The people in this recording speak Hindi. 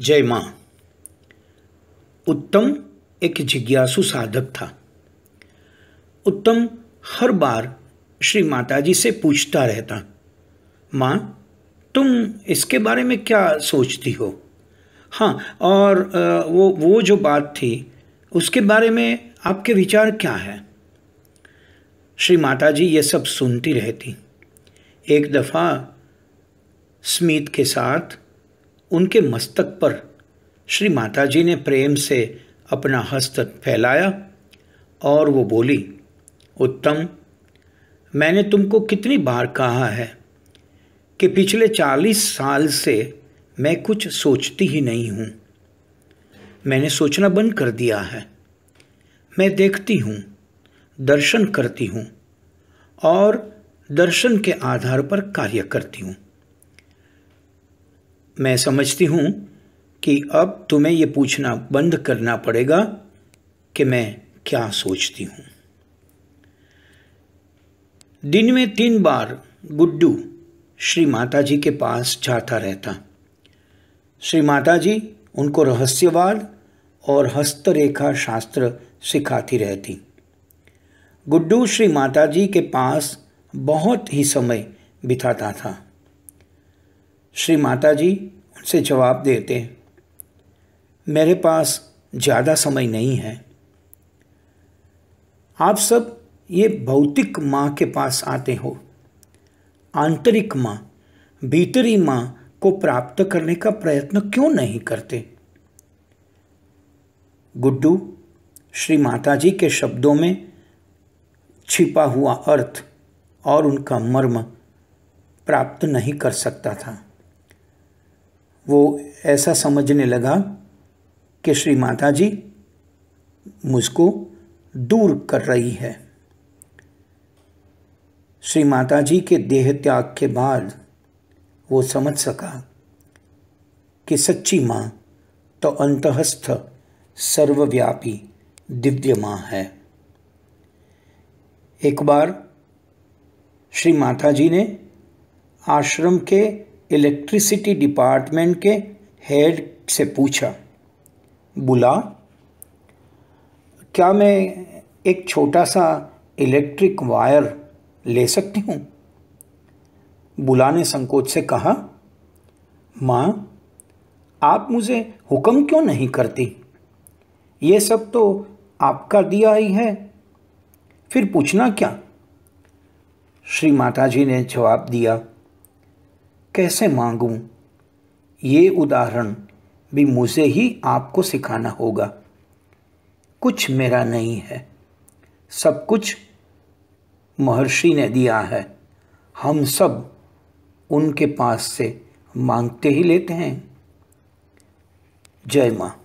जय माँ उत्तम एक जिज्ञासु साधक था उत्तम हर बार श्री माताजी से पूछता रहता माँ तुम इसके बारे में क्या सोचती हो हाँ और वो वो जो बात थी उसके बारे में आपके विचार क्या है श्री माता जी ये सब सुनती रहती एक दफ़ा स्मित के साथ उनके मस्तक पर श्री माता जी ने प्रेम से अपना हस्त फैलाया और वो बोली उत्तम मैंने तुमको कितनी बार कहा है कि पिछले चालीस साल से मैं कुछ सोचती ही नहीं हूँ मैंने सोचना बंद कर दिया है मैं देखती हूँ दर्शन करती हूँ और दर्शन के आधार पर कार्य करती हूँ मैं समझती हूँ कि अब तुम्हें ये पूछना बंद करना पड़ेगा कि मैं क्या सोचती हूँ दिन में तीन बार गुड्डू श्री माता जी के पास जाता रहता श्री माता जी उनको रहस्यवाद और हस्तरेखा शास्त्र सिखाती रहती गुड्डू श्री माता जी के पास बहुत ही समय बिताता था श्री माता जी उनसे जवाब देते हैं मेरे पास ज़्यादा समय नहीं है आप सब ये भौतिक माँ के पास आते हो आंतरिक माँ भीतरी माँ को प्राप्त करने का प्रयत्न क्यों नहीं करते गुड्डू श्री माता जी के शब्दों में छिपा हुआ अर्थ और उनका मर्म प्राप्त नहीं कर सकता था वो ऐसा समझने लगा कि श्री माता जी मुझको दूर कर रही है श्री माता जी के देह त्याग के बाद वो समझ सका कि सच्ची माँ तो अंतस्थ सर्वव्यापी दिव्य माँ है एक बार श्री माता जी ने आश्रम के इलेक्ट्रिसिटी डिपार्टमेंट के हेड से पूछा बुला क्या मैं एक छोटा सा इलेक्ट्रिक वायर ले सकती हूँ बुला ने संकोच से कहा माँ आप मुझे हुक्म क्यों नहीं करती ये सब तो आपका दिया ही है फिर पूछना क्या श्री माता जी ने जवाब दिया कैसे मांगूं? ये उदाहरण भी मुझे ही आपको सिखाना होगा कुछ मेरा नहीं है सब कुछ महर्षि ने दिया है हम सब उनके पास से मांगते ही लेते हैं जय माँ